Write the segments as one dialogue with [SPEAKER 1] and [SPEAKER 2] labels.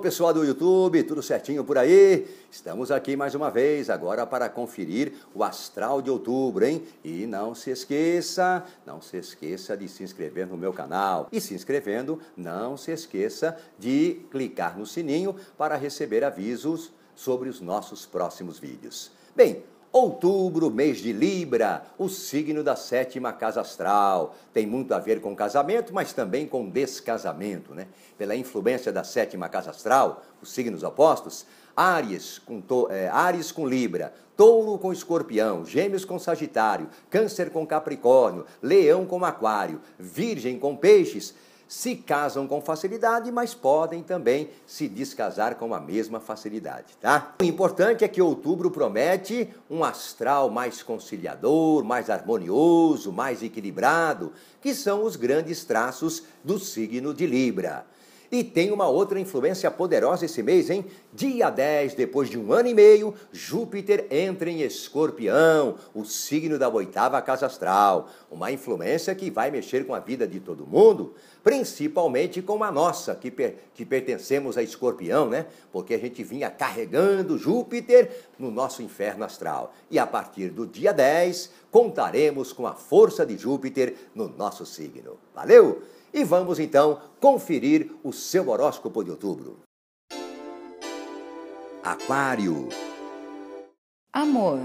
[SPEAKER 1] pessoal do YouTube, tudo certinho por aí? Estamos aqui mais uma vez agora para conferir o astral de outubro, hein? E não se esqueça, não se esqueça de se inscrever no meu canal. E se inscrevendo, não se esqueça de clicar no sininho para receber avisos sobre os nossos próximos vídeos. Bem, Outubro, mês de Libra, o signo da sétima casa astral. Tem muito a ver com casamento, mas também com descasamento, né? Pela influência da sétima casa astral, os signos opostos, Ares com, é, Ares com Libra, Touro com Escorpião, Gêmeos com Sagitário, Câncer com Capricórnio, Leão com Aquário, Virgem com Peixes se casam com facilidade, mas podem também se descasar com a mesma facilidade, tá? O importante é que outubro promete um astral mais conciliador, mais harmonioso, mais equilibrado, que são os grandes traços do signo de Libra. E tem uma outra influência poderosa esse mês, hein? Dia 10, depois de um ano e meio, Júpiter entra em Escorpião, o signo da oitava casa astral. Uma influência que vai mexer com a vida de todo mundo, principalmente com a nossa, que, per que pertencemos a Escorpião, né? Porque a gente vinha carregando Júpiter no nosso inferno astral. E a partir do dia 10, contaremos com a força de Júpiter no nosso signo. Valeu! E vamos então conferir o seu horóscopo de outubro. Aquário. Amor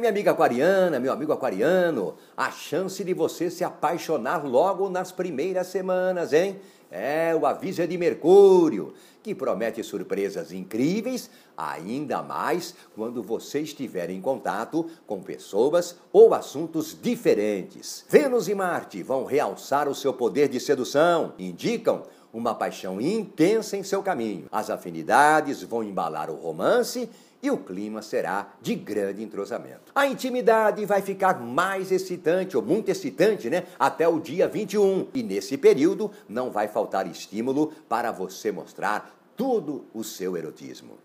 [SPEAKER 1] minha amiga aquariana, meu amigo aquariano, a chance de você se apaixonar logo nas primeiras semanas, hein? É, o aviso é de Mercúrio, que promete surpresas incríveis, ainda mais quando você estiver em contato com pessoas ou assuntos diferentes. Vênus e Marte vão realçar o seu poder de sedução, indicam uma paixão intensa em seu caminho. As afinidades vão embalar o romance e o clima será de grande entrosamento. A intimidade vai ficar mais excitante, ou muito excitante, né? Até o dia 21. E nesse período não vai faltar estímulo para você mostrar todo o seu erotismo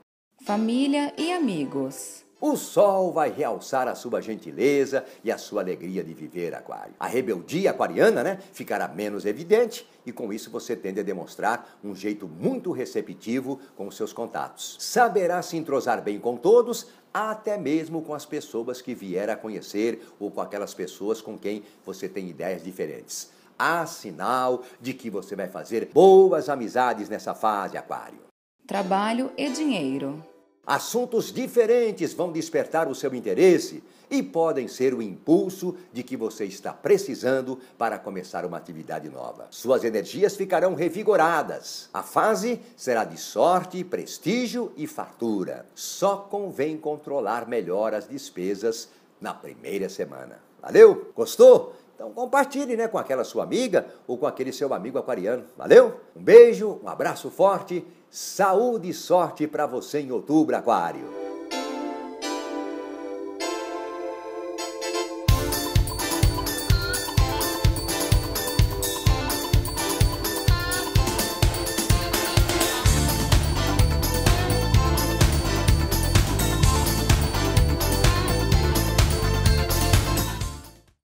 [SPEAKER 1] família e amigos. O sol vai realçar a sua gentileza e a sua alegria de viver, Aquário. A rebeldia aquariana, né, ficará menos evidente e com isso você tende a demonstrar um jeito muito receptivo com os seus contatos. Saberá se entrosar bem com todos, até mesmo com as pessoas que vier a conhecer ou com aquelas pessoas com quem você tem ideias diferentes. Há sinal de que você vai fazer boas amizades nessa fase, Aquário. Trabalho e dinheiro. Assuntos diferentes vão despertar o seu interesse e podem ser o impulso de que você está precisando para começar uma atividade nova. Suas energias ficarão revigoradas. A fase será de sorte, prestígio e fartura. Só convém controlar melhor as despesas na primeira semana. Valeu? Gostou? Então compartilhe né, com aquela sua amiga ou com aquele seu amigo aquariano. Valeu? Um beijo, um abraço forte, saúde e sorte para você em outubro, Aquário.